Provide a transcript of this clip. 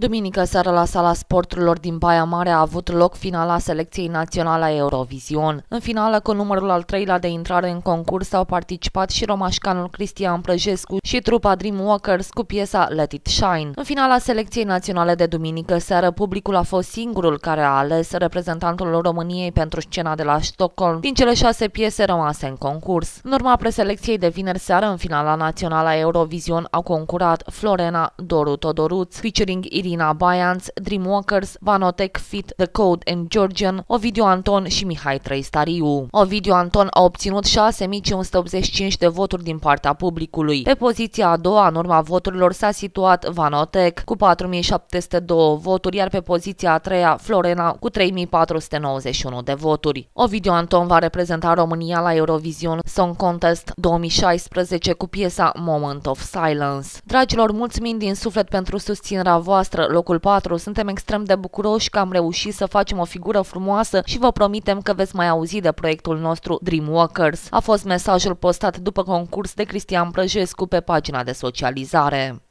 Duminică seara la sala sporturilor din Baia Mare a avut loc finala selecției naționale a Eurovision. În finală, cu numărul al treilea de intrare în concurs, au participat și romașcanul Cristian Prăjescu și trupa Dreamwalkers cu piesa Let It Shine. În finala selecției naționale de duminică seară, publicul a fost singurul care a ales reprezentantul României pentru scena de la Stockholm din cele șase piese rămase în concurs. În urma preselecției de vineri seară, în finala națională a Eurovision au concurat Florena Doru Todoruț, featuring Iri Irina Baianț, Dreamwalkers, Vanotec Fit, The Code and Georgian, Ovidiu Anton și Mihai Trăistariu. Ovidiu Anton a obținut 6585 de voturi din partea publicului. Pe poziția a doua, în urma voturilor, s-a situat Vanotec cu 4702 voturi, iar pe poziția a treia, Florena cu 3491 de voturi. Ovidiu Anton va reprezenta România la Eurovision Song Contest 2016 cu piesa Moment of Silence. Dragilor, mulțumim din suflet pentru susținerea voastră noastră, locul 4. Suntem extrem de bucuroși că am reușit să facem o figură frumoasă și vă promitem că veți mai auzi de proiectul nostru Dreamwalkers. A fost mesajul postat după concurs de Cristian Prăjescu pe pagina de socializare.